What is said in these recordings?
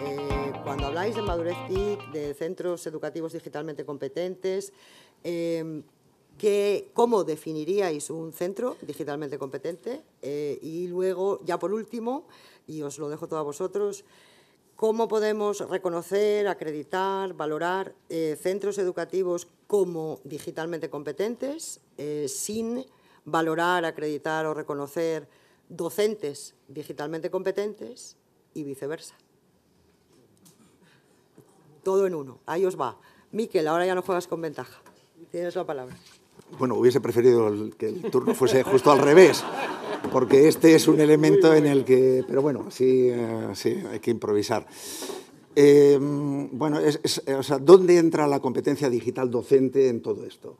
Eh, cuando habláis de madurez TIC, de centros educativos digitalmente competentes, em, ¿cómo definiríais un centro digitalmente competente? Eh, y luego, ya por último, y os lo dejo todo a vosotros, ¿cómo podemos reconocer, acreditar, valorar eh, centros educativos como digitalmente competentes sin valorar, acreditar o reconocer docentes digitalmente competentes y viceversa? todo en uno. Ahí os va. Miquel, ahora ya no juegas con ventaja. Tienes la palabra. Bueno, hubiese preferido que el turno fuese justo al revés, porque este es un elemento en el que... Pero bueno, sí, eh, sí hay que improvisar. Eh, bueno, o sea, ¿dónde entra la competencia digital docente en todo esto?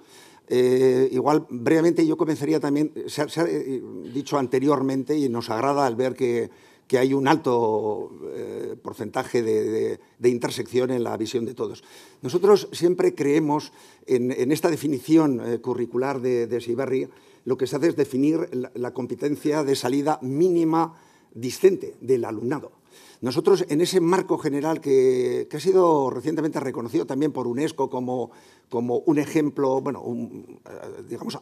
Eh, igual, brevemente, yo comenzaría también, se se ha, dicho anteriormente y nos agrada al ver que que hay un alto eh, porcentaje de, intersección en la visión de todos. Nosotros siempre creemos en, esta definición eh, curricular de, de lo que se hace es definir la, competencia de salida mínima distante del alumnado. Nosotros, en ese marco general que, ha sido recientemente reconocido también por UNESCO como, como un ejemplo, bueno, eh, digamos,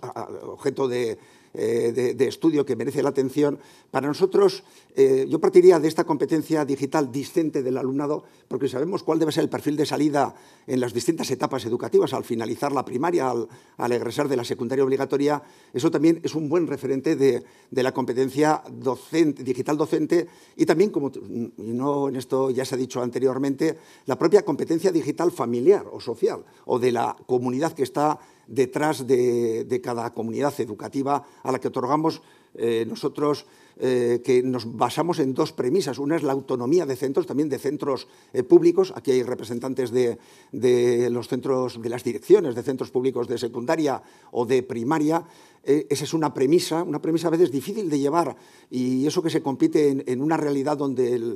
objeto de, eh, de, estudio que merece la atención. Para nosotros, eh, yo partiría de esta competencia digital discente del alumnado, porque sabemos cuál debe ser el perfil de salida en las distintas etapas educativas, al finalizar la primaria, al, egresar de la secundaria obligatoria. Eso también es un buen referente de, la competencia docente, digital docente y también, como no en esto ya se ha dicho anteriormente, la propia competencia digital familiar o social o de la comunidad que está detrás de, cada comunidad educativa a la que otorgamos eh, nosotros eh, que nos basamos en dos premisas. Una es la autonomía de centros, también de centros eh, públicos. Aquí hay representantes de, los centros, de las direcciones de centros públicos de secundaria o de primaria. esa es una premisa, una premisa a veces difícil de llevar y eso que se compite en, una realidad donde,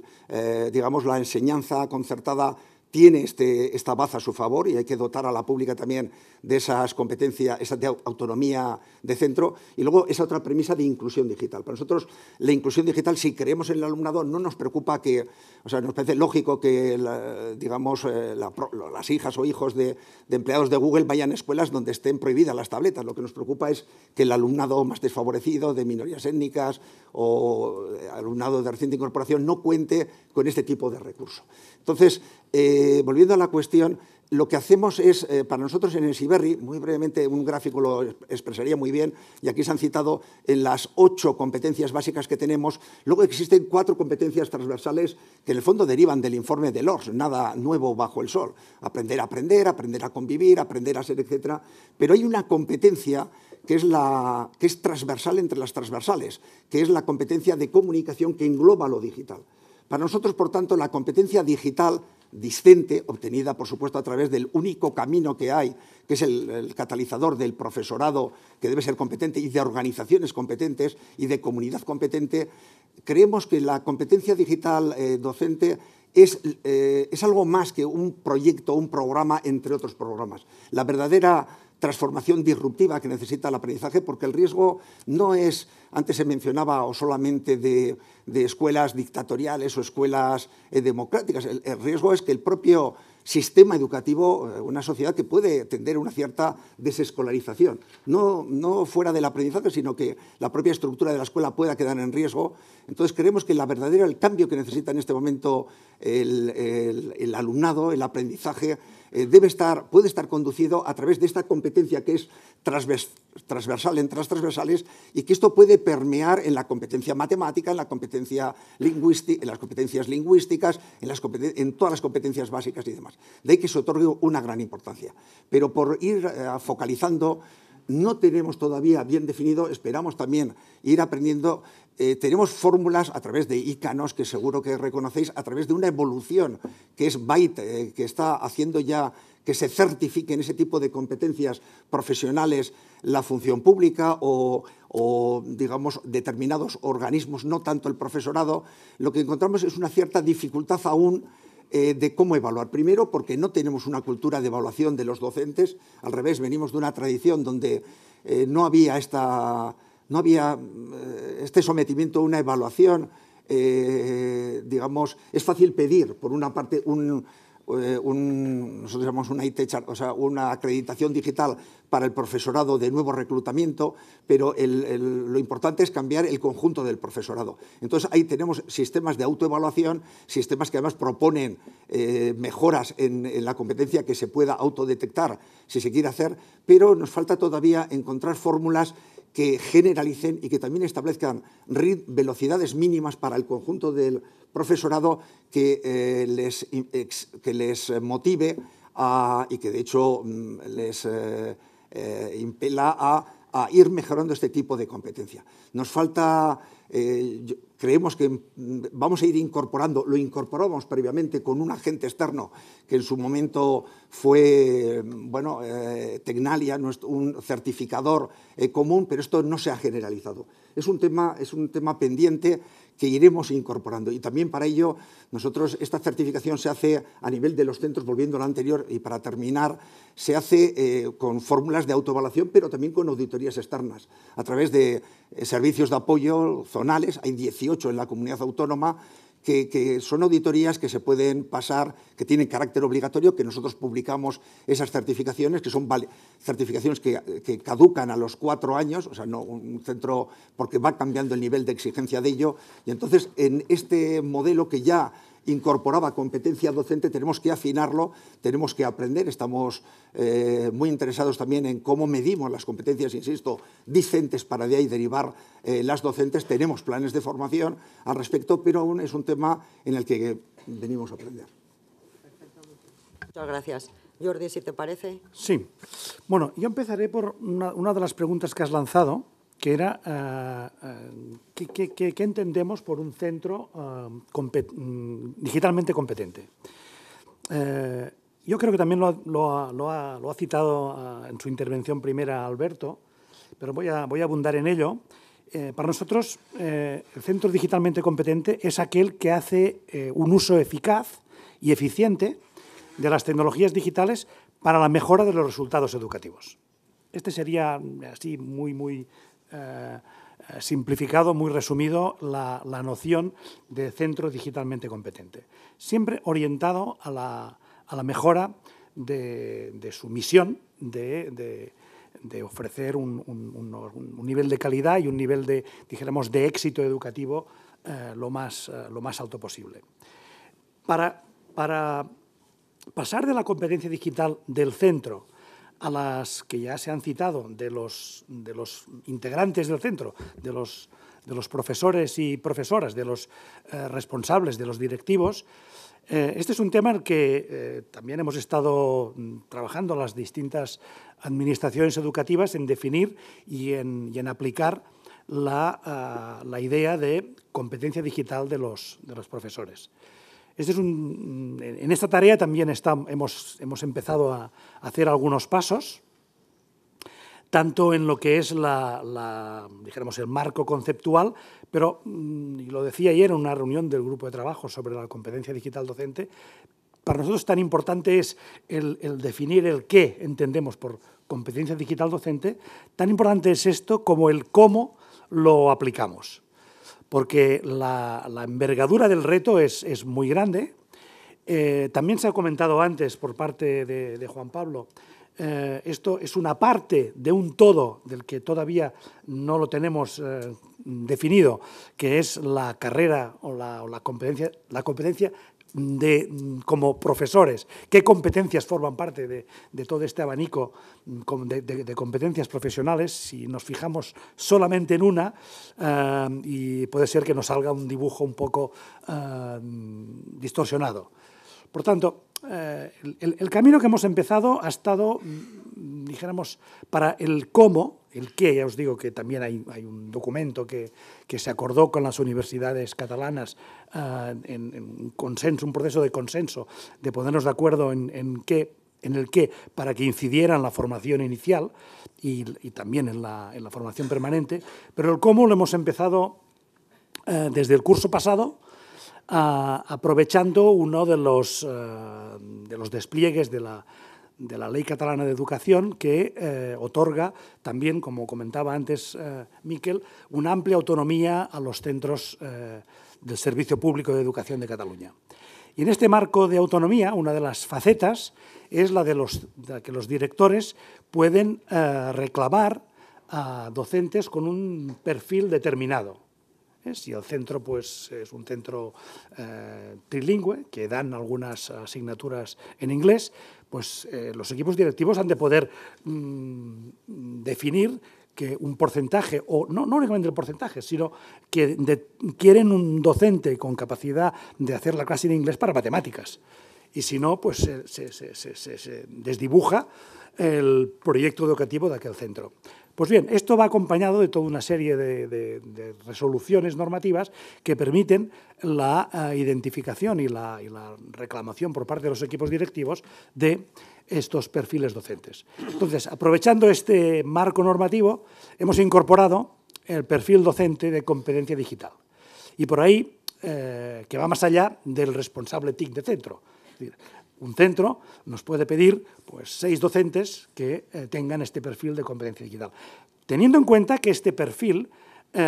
digamos, la enseñanza concertada tiene este, esta baza a su favor y hay que dotar a la pública también de esas competencias, esa autonomía de centro. Y luego esa otra premisa de inclusión digital. Para nosotros la inclusión digital, si creemos en el alumnado, no nos preocupa que, o sea, nos parece lógico que, digamos, eh, las hijas o hijos de, de, empleados de Google vayan a escuelas donde estén prohibidas las tabletas. Lo que nos preocupa es que el alumnado más desfavorecido, de minorías étnicas o eh, alumnado de reciente incorporación, no cuente con este tipo de recurso. Entonces, eh, volviendo a la cuestión, lo que hacemos es, eh, para nosotros en el Siberri, muy brevemente un gráfico lo expresaría muy bien, y aquí se han citado en las ocho competencias básicas que tenemos, luego existen cuatro competencias transversales que en el fondo derivan del informe de LORS, nada nuevo bajo el sol, aprender a aprender, aprender a convivir, aprender a ser, etc. Pero hay una competencia que es transversal entre las transversales, que es la competencia de comunicación que engloba lo digital. Para nosotros, por tanto, la competencia digital discente, obtenida por supuesto a través del único camino que hay, que es el, catalizador del profesorado que debe ser competente y de organizaciones competentes y de comunidad competente, creemos que la competencia digital eh, docente es, eh, es, algo más que un proyecto, un programa, entre otros programas. La verdadera transformación disruptiva que necesita el aprendizaje, porque el riesgo no es, antes se mencionaba, o solamente de, escuelas dictatoriales o escuelas eh, democráticas, el, riesgo es que el propio sistema educativo, eh, una sociedad que puede tender una cierta desescolarización. No, no fuera del aprendizaje, sino que la propia estructura de la escuela pueda quedar en riesgo. Entonces creemos que la verdadera, el cambio que necesita en este momento el alumnado, el aprendizaje, eh, debe estar, puede estar conducido a través de esta competencia que es transversal en transversales y que esto puede permear en la competencia matemática, en la competencia lingüística, en las competencias lingüísticas, en, las en todas las competencias básicas y demás. De ahí que se otorgue una gran importancia. Pero por ir eh, focalizando no tenemos todavía bien definido, esperamos también ir aprendiendo. Eh, tenemos fórmulas a través de ICANOS, que seguro que reconocéis, a través de una evolución que es Byte eh, que está haciendo ya que se certifiquen ese tipo de competencias profesionales la función pública o, o, digamos, determinados organismos, no tanto el profesorado. Lo que encontramos es una cierta dificultad aún eh, de cómo evaluar. Primero, porque no tenemos una cultura de evaluación de los docentes, al revés, venimos de una tradición donde eh, no había, esta, no había eh, este sometimiento a una evaluación. digamos, es fácil pedir, por una parte, un, eh, un, nosotros llamamos una, o sea, una acreditación digital para el profesorado de nuevo reclutamiento, pero lo importante es cambiar el conjunto del profesorado. Entonces ahí tenemos sistemas de autoevaluación, sistemas que además proponen eh, mejoras en, la competencia que se pueda autodetectar si se quiere hacer, pero nos falta todavía encontrar fórmulas que generalicen y que también establezcan velocidades mínimas para el conjunto del profesorado que, eh, les, que les motive y que de hecho mm, les eh, eh, impela a, ir mejorando este tipo de competencia. Nos falta, creemos que mm, vamos a ir incorporando, lo incorporamos previamente con un agente externo que en su momento fue, mm, bueno, eh, Tecnalia, un certificador eh, común, pero esto no se ha generalizado es un tema, es un tema pendiente que iremos incorporando. Y también para ello, nosotros, esta certificación se hace a nivel de los centros, volviendo a la anterior, y para terminar, se hace eh, con fórmulas de autoevaluación, pero también con auditorías externas, a través de eh, servicios de apoyo zonales, hay 18 en la comunidad autónoma, que, son auditorías que se pueden pasar, que tienen carácter obligatorio, que nosotros publicamos esas certificaciones, que son certificaciones que, que, caducan a los cuatro años, o sea, no un centro, porque va cambiando el nivel de exigencia de ello. Y entonces, en este modelo que ya incorporaba competencia docente, tenemos que afinarlo, tenemos que aprender. Estamos eh, muy interesados también en cómo medimos las competencias, insisto, discentes para de ahí derivar eh, las docentes. Tenemos planes de formación al respecto, pero aún es un tema en el que venimos a aprender. Muchas gracias. Jordi, si te parece. Sí. Bueno, yo empezaré por una de las preguntas que has lanzado, que era eh, eh, ¿qué, entendemos por un centro eh, mm, digitalmente competente. yo creo que también lo ha, citado en su intervención primera Alberto, pero voy a, voy a abundar en ello. para nosotros, el centro digitalmente competente es aquel que hace un uso eficaz y eficiente de las tecnologías digitales para la mejora de los resultados educativos. Este sería mm, así muy, muy, eh, simplificado, muy resumido, la, noción de centro digitalmente competente. Siempre orientado a la, mejora de, su misión de, ofrecer un, nivel de calidad y un nivel de, dijéramos, de éxito educativo eh, eh, lo, más, alto posible. para pasar de la competencia digital del centro a las que ya se han citado de los, integrantes del centro, de los, profesores y profesoras, de los eh, responsables, de los directivos, eh, este es un tema en que eh, también hemos estado mm, trabajando las distintas administraciones educativas en definir y en, aplicar ah, la, idea de competencia digital de los profesores. Este en esta tarea también hemos, empezado a hacer algunos pasos, tanto en lo que es el marco conceptual, pero, mm, lo decía ayer en una reunión del grupo de trabajo sobre la competencia digital docente, para nosotros tan importante es el definir el qué entendemos por competencia digital docente, tan importante es esto como el cómo lo aplicamos porque la, envergadura del reto es, muy grande. Eh, también se ha comentado antes por parte de, Juan Pablo, eh, esto es una parte de un todo del que todavía no lo tenemos eh, definido, que es la carrera o competencia, la competencia de, como profesores, qué competencias forman parte de, todo este abanico mm, de, competencias profesionales, si nos fijamos solamente en una, eh, y puede ser que nos salga un dibujo un poco eh, distorsionado. Por tanto, eh, el, camino que hemos empezado ha estado mm, dijéramos, para el cómo, el qué, ya os digo que también hay, hay un documento que, que, se acordó con las universidades catalanas ah, en, consenso, un proceso de consenso, de ponernos de acuerdo en, en qué en el qué para que incidiera en la formación inicial y, también en la, en la, formación permanente, pero el cómo lo hemos empezado eh, desde el curso pasado, ah, aprovechando uno de los, eh, de los despliegues de la, de la Ley Catalana de Educación, que eh, otorga también, como comentaba antes eh, Miquel, una amplia autonomía a los centros eh, del Servicio Público de Educación de Cataluña. Y en este marco de autonomía, una de las facetas es la de, los, que los directores pueden reclamar a docentes con un perfil determinado ¿eh? Si el centro pues, es un centro eh, trilingüe, que dan algunas asignaturas en inglés, pues eh, los equipos directivos han de poder mm, definir que un porcentaje, o no, no únicamente el porcentaje, sino que quieren un docente con capacidad de hacer la clase en inglés para matemáticas. Y si no, pues se desdibuja el proyecto educativo de aquel centro. Pues bien, esto va acompañado de toda una serie de, resoluciones normativas que permiten la eh, identificación y la, reclamación por parte de los equipos directivos de estos perfiles docentes. Entonces, aprovechando este marco normativo, hemos incorporado el perfil docente de competencia digital. Y por ahí, eh, que va más allá del responsable TIC de centro. Es decir, un centro nos puede pedir pues, seis docentes que eh, tengan este perfil de competencia digital. Teniendo en cuenta que este perfil, eh,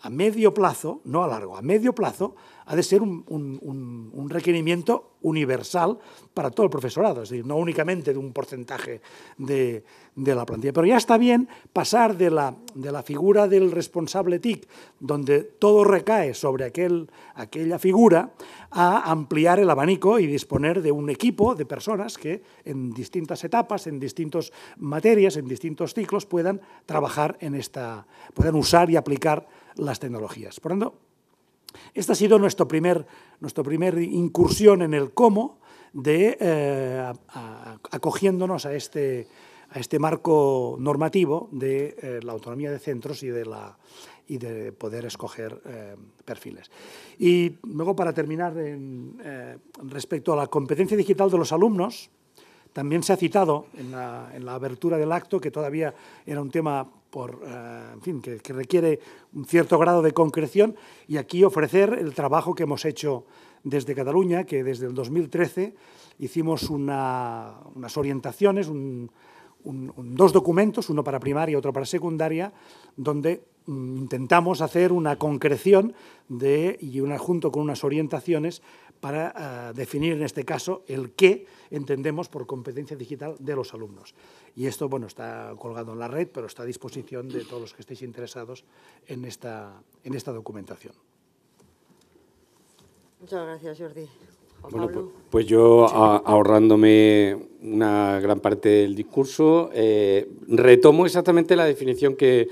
a medio plazo, no a largo, a medio plazo, ha de ser un, requerimiento universal para todo el profesorado, es decir, no únicamente de un porcentaje de, la plantilla. Pero ya está bien pasar de la, de la, figura del responsable TIC, donde todo recae sobre aquel, aquella figura, a ampliar el abanico y disponer de un equipo de personas que en distintas etapas, en distintas materias, en distintos ciclos, puedan trabajar en esta, puedan usar y aplicar las tecnologías. Por tanto, esta ha sido nuestro primer, nuestra primera incursión en el cómo de eh, acogiéndonos a este, a este marco normativo de eh, la autonomía de centros y de, la, y de poder escoger eh, perfiles. Y luego, para terminar, en, respecto a la competencia digital de los alumnos, también se ha citado en la, en la, abertura del acto, que todavía era un tema por, eh, en fin, que, requiere un cierto grado de concreción y aquí ofrecer el trabajo que hemos hecho desde Cataluña, que desde el 2013 hicimos unas orientaciones, dos documentos, uno para primaria y otro para secundaria, donde mm, intentamos hacer una concreción de, y una, junto con unas orientaciones para ah, definir en este caso el qué entendemos por competencia digital de los alumnos. Y esto bueno, está colgado en la red, pero está a disposición de todos los que estéis interesados en esta, en esta documentación. Muchas gracias, Jordi. Pues, pues, yo, ah, ahorrándome una gran parte del discurso, eh, retomo exactamente la definición que,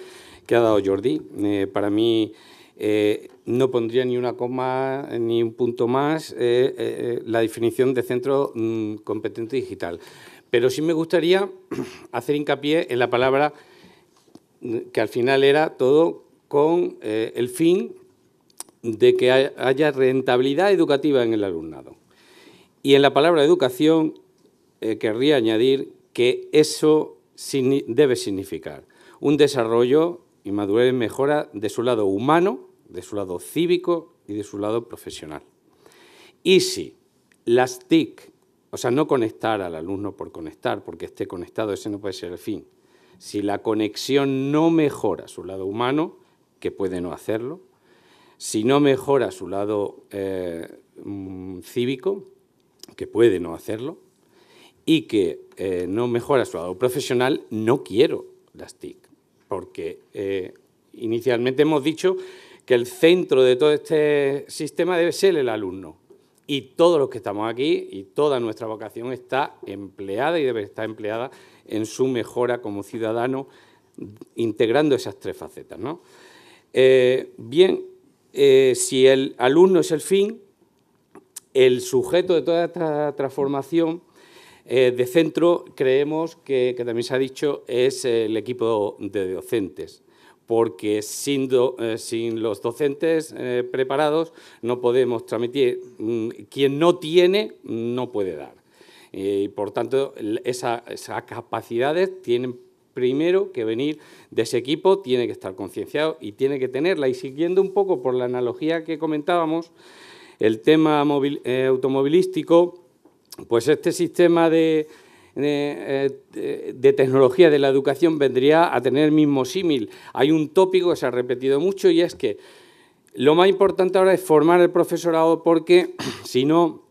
ha dado Jordi. Eh, para mí, eh, no pondría ni una coma ni un punto más eh, eh, eh, la definición de centro mm, competente digital. Pero sí me gustaría hacer hincapié en la palabra mm, que al final era todo con el fin de que haya rentabilidad educativa en el alumnado. Y en la palabra educación querría añadir que eso debe significar un desarrollo y madurez mejora de su lado humano, de su lado cívico y de su lado profesional. Y si las TIC, o sea, no conectar al alumno por conectar, porque esté conectado, ese no puede ser el fin. Si la conexión no mejora su lado humano, que puede no hacerlo, si no mejora su lado eh, mm, cívico, que puede no hacerlo, y que eh, no mejora su lado profesional, no quiero las TIC, porque eh, inicialmente hemos dicho que el centro de todo este sistema debe ser el alumno. Y todos los que estamos aquí y toda nuestra vocación está empleada y debe estar empleada en su mejora como ciudadano, integrando esas tres facetas. Eh, bien, eh, si el alumno es el fin, el sujeto de toda esta transformación eh, de centro creemos que, que, también se ha dicho, es el equipo de docentes porque eh, sin, los docentes eh, preparados no podemos transmitir. Mm, quien no tiene, no puede dar. Y por tanto, esas capacidades tienen primero que venir de ese equipo, tiene que estar concienciado y tiene que tenerla. Y siguiendo un poco por la analogía que comentábamos, el tema eh, automovilístico, pues este sistema de, eh, de, tecnología de la educación vendría a tener el mismo símil. Hay un tópico que se ha repetido mucho y es que lo más importante ahora es formar el profesorado porque si no,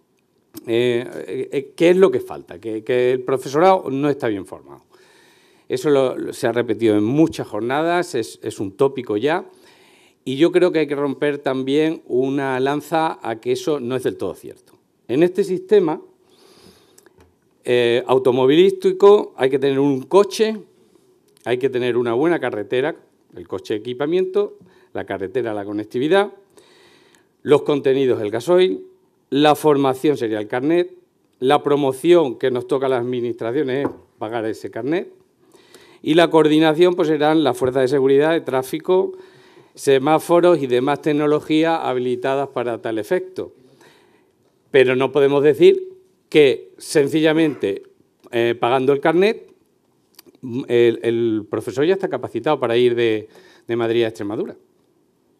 eh, eh, ¿qué es lo que falta? Que, el profesorado no está bien formado. Eso se ha repetido en muchas jornadas, es, es un tópico ya. Y yo creo que hay que romper también una lanza a que eso no es del todo cierto. En este sistema, eh, automovilístico, hay que tener un coche, hay que tener una buena carretera, el coche equipamiento, la carretera la conectividad, los contenidos el gasoil, la formación sería el carnet, la promoción que nos toca a las administraciones es pagar ese carnet y la coordinación pues serán las fuerzas de seguridad, de tráfico, semáforos y demás tecnologías habilitadas para tal efecto. Pero no podemos decir que sencillamente eh, pagando el carnet, mm, el, profesor ya está capacitado para ir de, Madrid a Extremadura.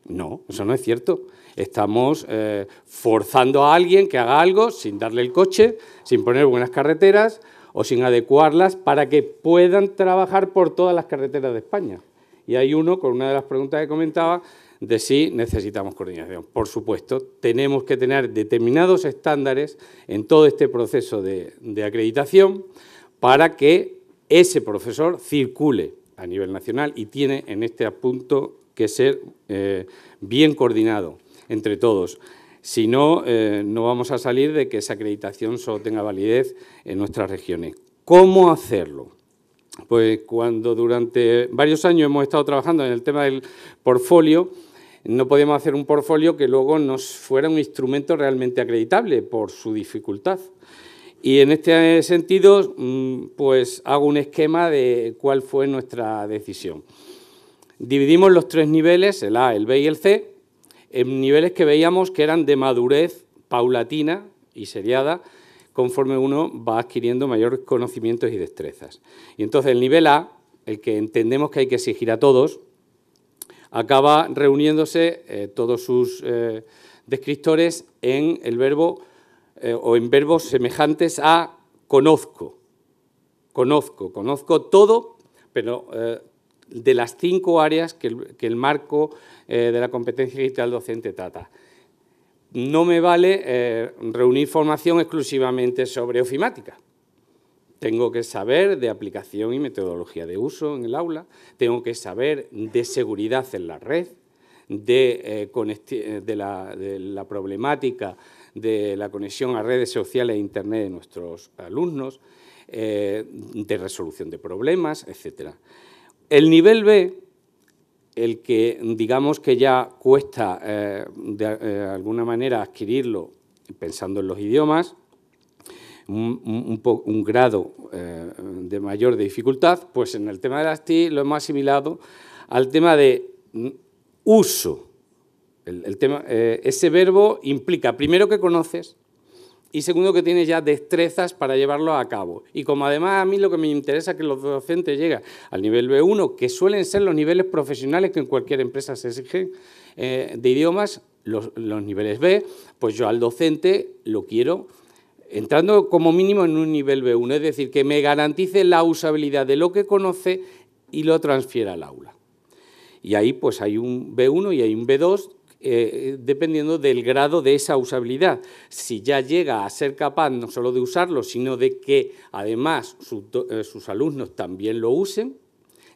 No, eso no es cierto. Estamos eh, forzando a alguien que haga algo sin darle el coche, sin poner buenas carreteras o sin adecuarlas para que puedan trabajar por todas las carreteras de España. Y hay uno, con una de las preguntas que comentaba, de sí necesitamos coordinación. Por supuesto, tenemos que tener determinados estándares en todo este proceso de, acreditación para que ese profesor circule a nivel nacional y tiene en este punto que ser eh, bien coordinado entre todos. Si no, eh, no vamos a salir de que esa acreditación solo tenga validez en nuestras regiones. ¿Cómo hacerlo? Pues cuando durante varios años hemos estado trabajando en el tema del portfolio, no podíamos hacer un portfolio que luego nos fuera un instrumento realmente acreditable por su dificultad. Y en este sentido, mm, pues hago un esquema de cuál fue nuestra decisión. Dividimos los tres niveles, el A, el B y el C, en niveles que veíamos que eran de madurez paulatina y seriada, conforme uno va adquiriendo mayores conocimientos y destrezas. Y entonces el nivel A, el que entendemos que hay que exigir a todos, acaba reuniéndose eh, todos sus eh, descriptores en el verbo eh, o en verbos semejantes a conozco. Conozco, conozco todo, pero de las cinco áreas que el, marco de la competencia digital docente trata no me vale reunir formación exclusivamente sobre ofimática. Tengo que saber de aplicación y metodología de uso en el aula, tengo que saber de seguridad en la red, de, eh, eh, la, problemática de la conexión a redes sociales e Internet de nuestros alumnos, eh, de resolución de problemas, etc. El nivel B, el que digamos que ya cuesta de alguna manera adquirirlo pensando en los idiomas, un, grado eh, de mayor dificultad, pues en el tema de las TI lo hemos asimilado al tema de mm, uso. Eh, ese verbo implica, primero, que conoces y segundo, que tienes ya destrezas para llevarlo a cabo. Y como además a mí lo que me interesa es que los docentes lleguen al nivel B1, que suelen ser los niveles profesionales que en cualquier empresa se exigen eh, de idiomas, los niveles B, pues yo al docente lo quiero entrando como mínimo en un nivel B1, es decir, que me garantice la usabilidad de lo que conoce y lo transfiera al aula. Y ahí pues hay un B1 y hay un B2 eh, dependiendo del grado de esa usabilidad. Si ya llega a ser capaz no solo de usarlo, sino de que además eh, sus alumnos también lo usen,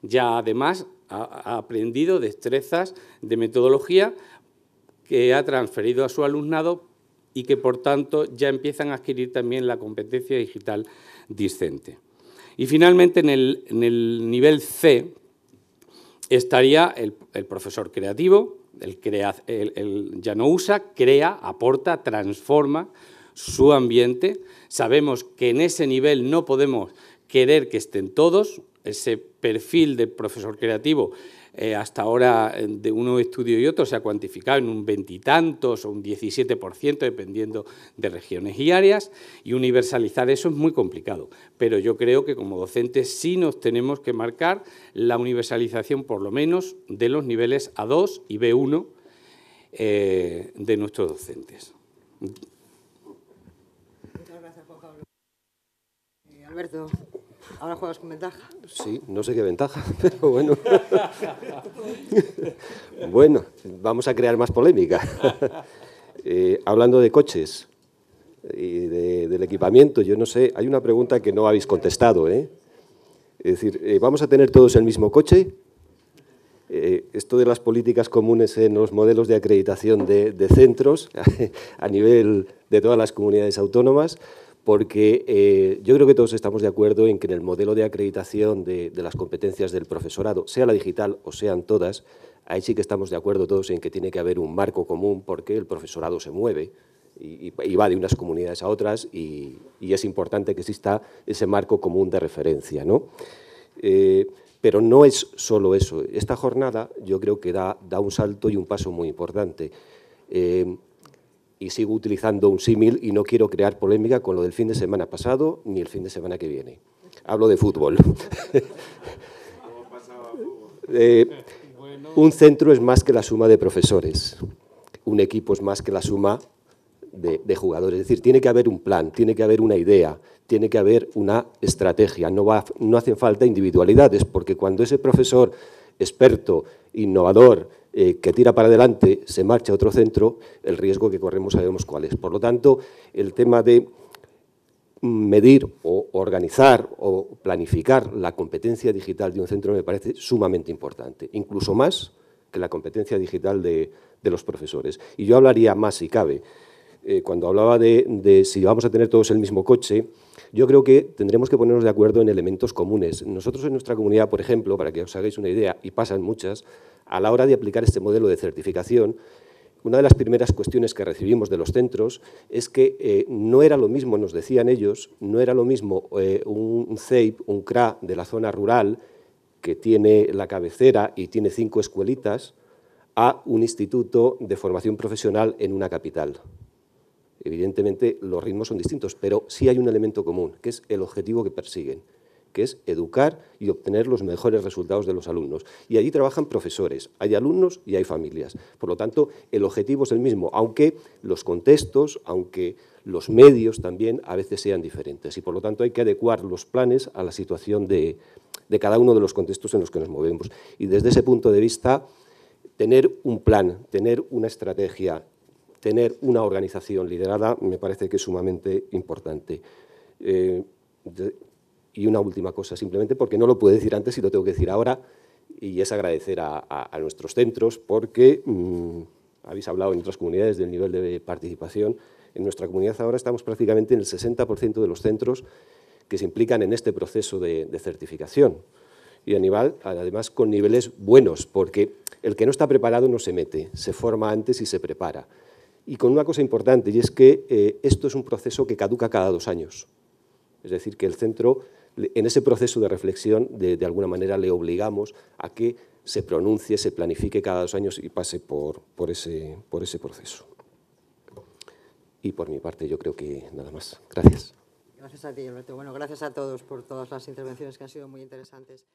ya además ha aprendido destrezas de metodología que ha transferido a su alumnado y que por tanto ya empiezan a adquirir también la competencia digital discente. Y finalmente en el, nivel C estaría el, profesor creativo, el, el, ya no usa, crea, aporta, transforma su ambiente. Sabemos que en ese nivel no podemos querer que estén todos, ese perfil de profesor creativo eh, hasta ahora eh, de uno estudio y otro se ha cuantificado en un veintitantos o un 17%, dependiendo de regiones y áreas, y universalizar eso es muy complicado. Pero yo creo que como docentes sí nos tenemos que marcar la universalización, por lo menos, de los niveles A2 y B1 eh, de nuestros docentes. Alberto. Ahora juegas con ventaja. Sí, no sé qué ventaja, pero bueno. bueno, vamos a crear más polémica. Eh, hablando de coches y del equipamiento, yo no sé, hay una pregunta que no habéis contestado. ¿eh? Es decir, eh, ¿vamos a tener todos el mismo coche? Eh, esto de las políticas comunes en los modelos de acreditación de centros a nivel de todas las comunidades autónomas, porque eh, yo creo que todos estamos de acuerdo en que en el modelo de acreditación de, las competencias del profesorado, sea la digital o sean todas, ahí sí que estamos de acuerdo todos en que tiene que haber un marco común porque el profesorado se mueve y, va de unas comunidades a otras y, es importante que exista ese marco común de referencia. ¿no? Eh, pero no es solo eso. Esta jornada yo creo que da, un salto y un paso muy importante. Eh, y sigo utilizando un símil y no quiero crear polémica con lo del fin de semana pasado ni el fin de semana que viene. Hablo de fútbol. Eh, un centro es más que la suma de profesores, un equipo es más que la suma de, jugadores. Es decir, tiene que haber un plan, tiene que haber una idea, tiene que haber una estrategia. No, va, no hacen falta individualidades, porque cuando ese profesor experto, innovador, eh, que tira para adelante, se marcha a otro centro, el riesgo que corremos sabemos cuál es. Por lo tanto, el tema de mm, medir o organizar o planificar la competencia digital de un centro me parece sumamente importante, incluso más que la competencia digital de, los profesores. Y yo hablaría más si cabe. Eh, cuando hablaba de, de, si vamos a tener todos el mismo coche, yo creo que tendremos que ponernos de acuerdo en elementos comunes. Nosotros en nuestra comunidad, por ejemplo, para que os hagáis una idea, y pasan muchas, a la hora de aplicar este modelo de certificación, una de las primeras cuestiones que recibimos de los centros es que eh, no era lo mismo, nos decían ellos, no era lo mismo eh, un CEIP, un CRA de la zona rural, que tiene la cabecera y tiene cinco escuelitas, a un instituto de formación profesional en una capital. Evidentemente los ritmos son distintos, pero sí hay un elemento común, que es el objetivo que persiguen, que es educar y obtener los mejores resultados de los alumnos. Y allí trabajan profesores, hay alumnos y hay familias. Por lo tanto, el objetivo es el mismo, aunque los contextos, aunque los medios también a veces sean diferentes. Y por lo tanto hay que adecuar los planes a la situación de, cada uno de los contextos en los que nos movemos. Y desde ese punto de vista, tener un plan, tener una estrategia, tener una organización liderada me parece que es sumamente importante. Eh, y una última cosa, simplemente porque no lo pude decir antes y lo tengo que decir ahora, y es agradecer a, nuestros centros porque mm, habéis hablado en otras comunidades del nivel de participación. En nuestra comunidad ahora estamos prácticamente en el 60% de los centros que se implican en este proceso de, certificación. Y nivel además, con niveles buenos, porque el que no está preparado no se mete, se forma antes y se prepara. Y con una cosa importante, y es que eh, esto es un proceso que caduca cada dos años. Es decir, que el centro en ese proceso de reflexión, de, alguna manera le obligamos a que se pronuncie, se planifique cada dos años y pase por, ese, por ese proceso. Y por mi parte, yo creo que nada más. Gracias. Gracias a ti, Alberto. Bueno, gracias a todos por todas las intervenciones que han sido muy interesantes.